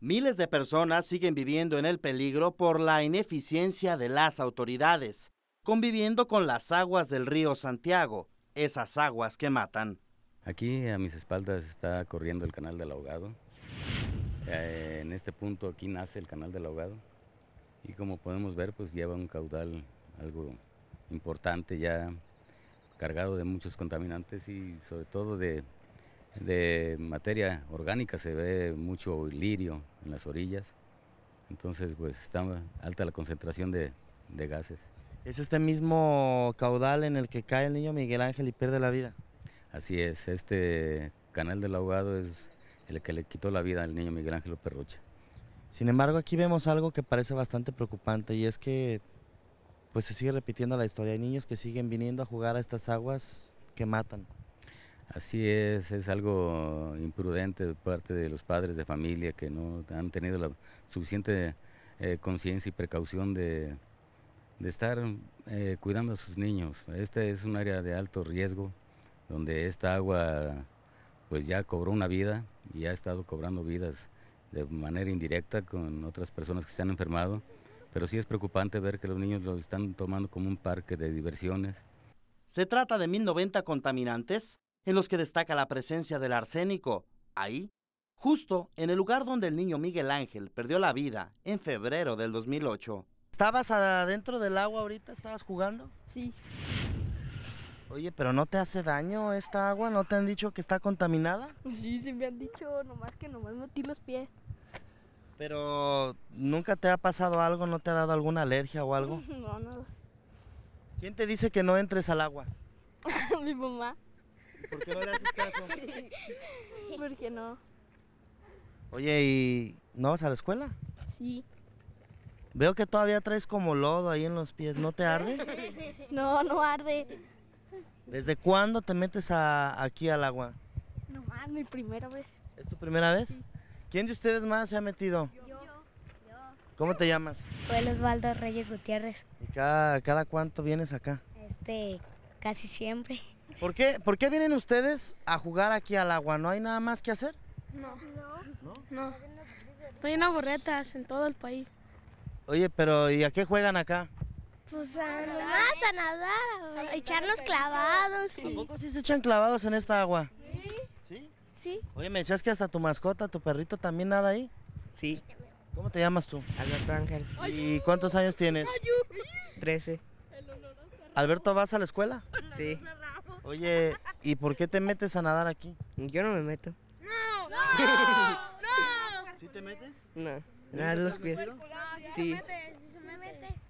Miles de personas siguen viviendo en el peligro por la ineficiencia de las autoridades, conviviendo con las aguas del río Santiago, esas aguas que matan. Aquí a mis espaldas está corriendo el canal del ahogado. Eh, en este punto aquí nace el canal del ahogado y como podemos ver pues lleva un caudal algo importante ya cargado de muchos contaminantes y sobre todo de de materia orgánica, se ve mucho lirio en las orillas, entonces pues está alta la concentración de, gases. ¿Es este mismo caudal en el que cae el niño Miguel Ángel y pierde la vida? Así es, este canal del ahogado es el que le quitó la vida al niño Miguel Ángel Perrocha. Sin embargo, aquí vemos algo que parece bastante preocupante y es que pues se sigue repitiendo la historia. Hay niños que siguen viniendo a jugar a estas aguas que matan. Así es, es algo imprudente de parte de los padres de familia que no han tenido la suficiente eh, conciencia y precaución de, de estar eh, cuidando a sus niños. Este es un área de alto riesgo donde esta agua pues ya cobró una vida y ha estado cobrando vidas de manera indirecta con otras personas que se han enfermado, pero sí es preocupante ver que los niños lo están tomando como un parque de diversiones. Se trata de 1.090 contaminantes en los que destaca la presencia del arsénico. Ahí, justo en el lugar donde el niño Miguel Ángel perdió la vida en febrero del 2008. ¿Estabas adentro del agua ahorita? ¿Estabas jugando? Sí. Oye, pero ¿no te hace daño esta agua? ¿No te han dicho que está contaminada? Sí, sí me han dicho, nomás que nomás metí los pies. Pero ¿nunca te ha pasado algo? ¿No te ha dado alguna alergia o algo? No, No. ¿Quién te dice que no entres al agua? Mi mamá. ¿Por qué no le haces caso? ¿Por no? Oye, ¿y no vas a la escuela? Sí. Veo que todavía traes como lodo ahí en los pies. ¿No te arde? No, no arde. ¿Desde cuándo te metes a, aquí al agua? No, es mi primera vez. ¿Es tu primera vez? ¿Quién de ustedes más se ha metido? Yo. ¿Cómo te llamas? Pues Osvaldo Reyes Gutiérrez. ¿Y cada, cada cuánto vienes acá? Este, casi siempre. ¿Por qué, ¿Por qué vienen ustedes a jugar aquí al agua? ¿No hay nada más que hacer? No. ¿No? No. Estoy en aburretas en todo el país. Oye, pero ¿y a qué juegan acá? Pues a más a nadar, a echarnos clavados. Sí. se echan clavados en esta agua? Sí. ¿Sí? Sí. Oye, me decías que hasta tu mascota, tu perrito también nada ahí. Sí. ¿Cómo te llamas tú? Alberto Ángel. ¿Y cuántos años tienes? Trece. ¿Alberto vas a la escuela? Sí. Oye, ¿y por qué te metes a nadar aquí? Yo no me meto. ¡No! ¡No! ¿Sí te metes? No. Nada los pies. Sí.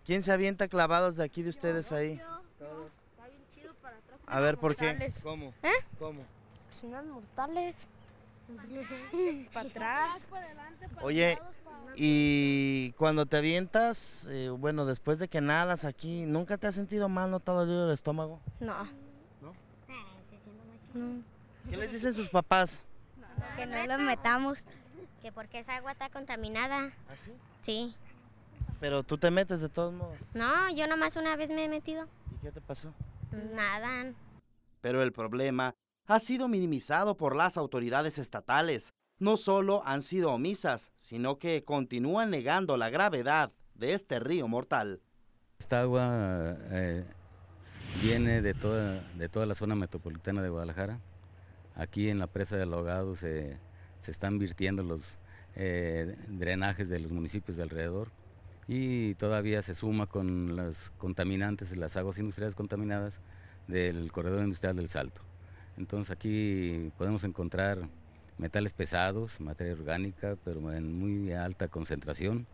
¿Quién se avienta clavados de aquí de ustedes ahí? A ver, ¿por qué? ¿Cómo? ¿Eh? ¿Cómo? Pues mortales. Para atrás. Oye, y cuando te avientas, eh, bueno, después de que nadas aquí, ¿nunca te has sentido mal, no te ha dolido el estómago? No. ¿Qué les dicen sus papás? Que no los metamos, que porque esa agua está contaminada. ¿Ah, sí? Sí. Pero tú te metes de todos modos. No, yo nomás una vez me he metido. ¿Y qué te pasó? Nada. Pero el problema ha sido minimizado por las autoridades estatales. No solo han sido omisas, sino que continúan negando la gravedad de este río mortal. Esta agua eh, Viene de toda, la zona metropolitana de Guadalajara. Aquí en la presa de ahogado se, están virtiendo los eh, drenajes de los municipios de alrededor y todavía se suma con las contaminantes, las aguas industriales contaminadas del corredor industrial del Salto. Entonces aquí podemos encontrar metales pesados, materia orgánica, pero en muy alta concentración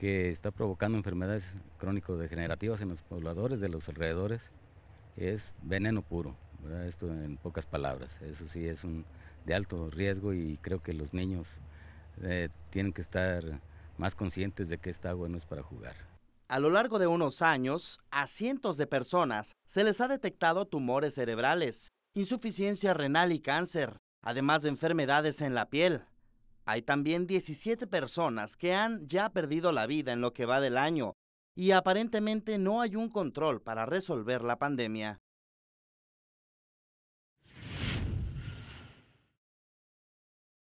que está provocando enfermedades crónico-degenerativas en los pobladores de los alrededores es veneno puro, esto en pocas palabras. Eso sí es de alto riesgo y creo que los niños eh, tienen que estar más conscientes de que esta agua no es para jugar. A lo largo de unos años, a cientos de personas se les ha detectado tumores cerebrales, insuficiencia renal y cáncer, además de enfermedades en la piel. Hay también 17 personas que han ya perdido la vida en lo que va del año y aparentemente no hay un control para resolver la pandemia.